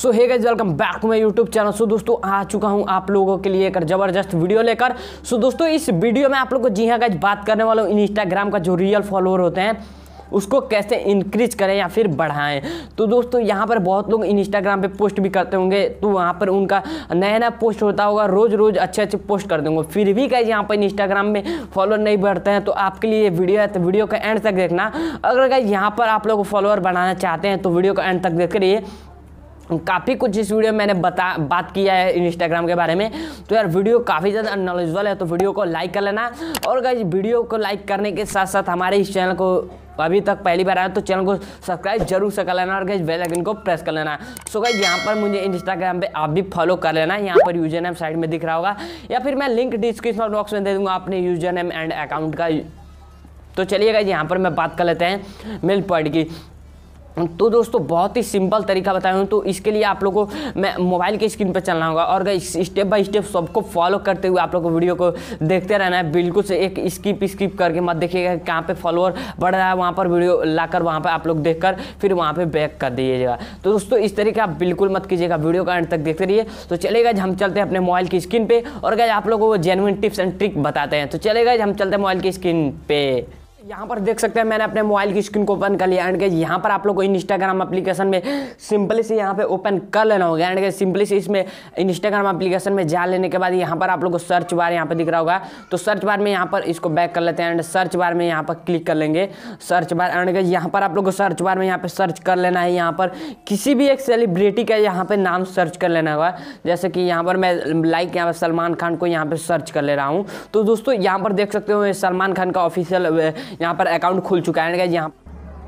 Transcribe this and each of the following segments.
so hey guys welcome back to my YouTube channel so दोस्तों आ चुका हूँ आप लोगों के लिए एक जबरदस्त वीडियो लेकर सो so, दोस्तों इस वीडियो में आप लोग को जी हाँ गाइस बात करने वाला हूं इंस्टाग्राम का जो रियल फॉलोअर होते हैं उसको कैसे इंक्रीज करें या फिर बढ़ाएं तो दोस्तों यहाँ पर बहुत लोग इंस्टाग्राम पे पोस्ट भी करते होंगे तो वहाँ पर उनका नया नया पोस्ट होता होगा रोज़ रोज़ अच्छे अच्छे पोस्ट कर देंगे फिर भी कहीं यहाँ पर इंस्टाग्राम में फॉलोअर नहीं बढ़ते हैं तो आपके लिए ये वीडियो है तो वीडियो का एंड तक देखना अगर कहीं यहाँ पर आप लोग फॉलोअर बढ़ाना चाहते हैं तो वीडियो का एंड तक देख करिए काफ़ी कुछ इस वीडियो में मैंने बता बात किया है इंस्टाग्राम के बारे में तो यार वीडियो काफ़ी ज़्यादा नॉलेजबल है तो वीडियो को लाइक कर लेना और अगर वीडियो को लाइक करने के साथ साथ हमारे इस चैनल को अभी तक पहली बार आया तो चैनल को सब्सक्राइब जरूर से कर लेना और गैस बेल आइकन को प्रेस कर लेना सो गैस यहाँ पर मुझे इंस्टाग्राम पे आप भी फॉलो कर लेना यहाँ पर यूजर नेम साइड में दिख रहा होगा या फिर मैं लिंक डिस्क्रिप्शन बॉक्स में दे दूंगा अपने यूजर नेम एंड अकाउंट का तो चलिए गैस यहाँ पर मैं बात कर लेते हैं मिल पॉइंट की तो दोस्तों बहुत ही सिंपल तरीका बताया हूँ तो इसके लिए आप लोगों को मैं मोबाइल की स्क्रीन पर चलना होगा और स्टेप बाय स्टेप सबको फॉलो करते हुए आप लोगों को वीडियो को देखते रहना है बिल्कुल से एक स्किप स्किप करके मत देखिएगा कहाँ पे फॉलोअर बढ़ रहा है वहाँ पर वीडियो लाकर वहाँ पर आप लोग देख कर, फिर वहाँ पर बैक कर दीजिएगा तो दोस्तों इस तरीके आप बिल्कुल मत कीजिएगा वीडियो का एंड तक देखते रहिए तो चलेगा हम चलते हैं अपने मोबाइल की स्क्रीन पर और गए आप लोग को जेनुइन टिप्स एंड ट्रिक बताते हैं तो चलेगा हम चलते हैं मोबाइल की स्क्रीन पर यहाँ पर देख सकते हैं मैंने अपने मोबाइल की स्क्रीन को ओपन कर लिया एंड के यहाँ पर आप लोग को इंस्टाग्राम एप्लीकेशन में सिंपली से यहाँ पे ओपन कर लेना होगा एंड के सिंपली से इसमें इंस्टाग्राम एप्लीकेशन में जा लेने के बाद यहाँ पर आप लोग को सर्च बार यहाँ पर दिख रहा होगा तो सर्च बार में यहाँ पर इसको बैक कर लेते हैं एंड सर्च बार में यहाँ पर क्लिक कर लेंगे सर्च बार एंड के यहाँ पर आप लोग को सर्च बार में यहाँ पर सर्च कर लेना है यहाँ पर किसी भी एक सेलिब्रिटी का यहाँ पर नाम सर्च कर लेना होगा जैसे कि यहाँ पर मैं लाइक यहाँ पर सलमान खान को यहाँ पर सर्च कर ले रहा हूँ तो दोस्तों यहाँ पर देख सकते हो सलमान खान का ऑफिशियल यहाँ पर अकाउंट खुल चुका है एंड यहाँ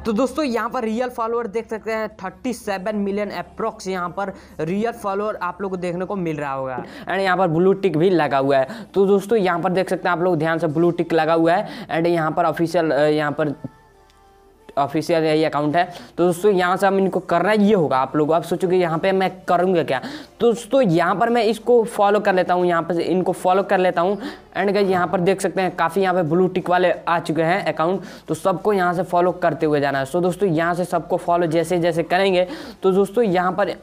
तो दोस्तों यहाँ पर रियल फॉलोअर देख सकते हैं 37 मिलियन अप्रोक्स यहाँ पर रियल फॉलोअर आप लोग को देखने को मिल रहा होगा एंड यहाँ पर ब्लू टिक भी लगा हुआ है तो दोस्तों यहाँ पर देख सकते हैं आप लोग ध्यान से ब्लू टिक लगा हुआ है एंड यहाँ पर ऑफिशियल यहाँ पर ऑफिशियल यही अकाउंट है तो दोस्तों यहाँ से हम इनको करना ये होगा आप लोग आप सोचोगे यहाँ पे मैं करूँगा क्या तो दोस्तों यहाँ पर मैं इसको फॉलो कर लेता हूँ यहाँ पर इनको फॉलो कर लेता हूँ एंड गई यहाँ पर देख सकते हैं काफ़ी यहाँ पे ब्लू टिक वाले आ चुके हैं अकाउंट तो सबको यहाँ से फॉलो करते हुए जाना है सो दोस्तों यहाँ से सबको फॉलो जैसे जैसे करेंगे तो दोस्तों यहाँ पर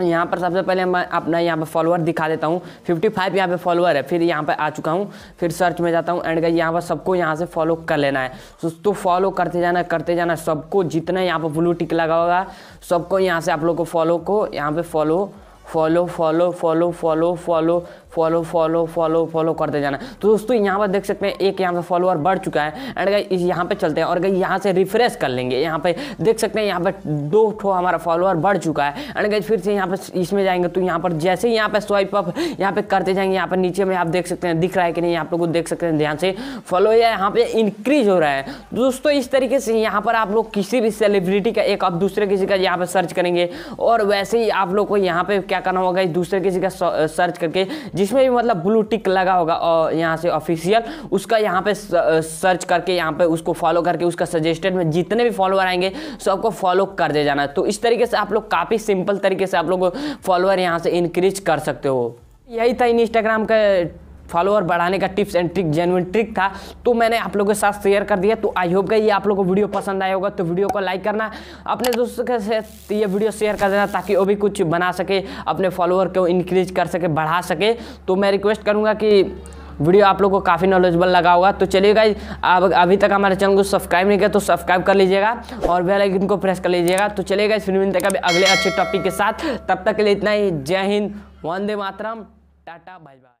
यहाँ पर सबसे पहले मैं अपना यहाँ पर फॉलोअर दिखा देता हूँ 55 फाइव यहाँ पर फॉलोअर है फिर यहाँ पर आ चुका हूँ फिर सर्च में जाता हूँ एंड गई यहाँ पर सबको यहाँ से फॉलो कर लेना है तो फॉलो तो करते जाना करते जाना सबको जितना यहाँ पर ब्लू टिक लगा होगा सबको यहाँ से आप लोग को फॉलो को यहाँ पर follow follow follow follow follow follow follow follow follow follow करते जाना तो दोस्तों यहाँ पर देख सकते हैं एक यहाँ पर फॉलोअर बढ़ चुका है एंड इस यहाँ पे चलते हैं और गई यहाँ से रिफ्रेश कर लेंगे यहाँ पे देख सकते हैं यहाँ पर दो ठो हमारा फॉलोअर बढ़ चुका है एंड गई फिर से यहाँ पर इसमें जाएंगे तो यहाँ पर जैसे ही यहाँ पर स्वाइप अप यहाँ पे करते जाएंगे यहाँ पर नीचे में आप देख सकते हैं दिख रहा है कि नहीं आप लोग देख सकते हैं ध्यान से फॉलो या यहाँ पे इंक्रीज हो रहा है दोस्तों इस तरीके से यहाँ पर आप लोग किसी भी सेलिब्रिटी का एक आप दूसरे किसी का यहाँ पर सर्च करेंगे और वैसे ही आप लोग को यहाँ पे क्या करना होगा दूसरे किसी का सर्च करके जिसमें भी मतलब ब्लू टिक लगा होगा और यहाँ से ऑफिशियल उसका यहाँ पे सर्च करके यहाँ पे उसको फॉलो करके उसका सजेस्टेड में जितने भी फॉलोअर आएंगे सबको फॉलो कर दे जाना तो इस तरीके से आप लोग काफ़ी सिंपल तरीके से आप लोग फॉलोअर यहाँ से इंक्रीज कर सकते हो यही था इन इंस्टाग्राम का फॉलोअर बढ़ाने का tips and trick genuine trick था तो मैंने आप लोगों के साथ शेयर कर दिया तो आई होप गई ये आप लोगों को वीडियो पसंद आया होगा तो वीडियो को लाइक करना अपने दोस्तों के साथ ये वीडियो शेयर कर देना ताकि वो भी कुछ बना सके अपने फॉलोअर को इंक्रीज कर सके बढ़ा सके तो मैं रिक्वेस्ट करूँगा कि वीडियो आप लोग को काफ़ी नॉलेजबल लगा होगा तो चलिए गाइज आप अभी तक हमारे चैनल को सब्सक्राइब नहीं किया तो सब्सक्राइब कर लीजिएगा और बेल आइकन को प्रेस कर लीजिएगा तो चलिए गाइज फिर मिलते हैं अगले अच्छे टॉपिक के साथ तब तक के लिए इतना ही जय हिंद वंदे मातरम टाटा बाय बाय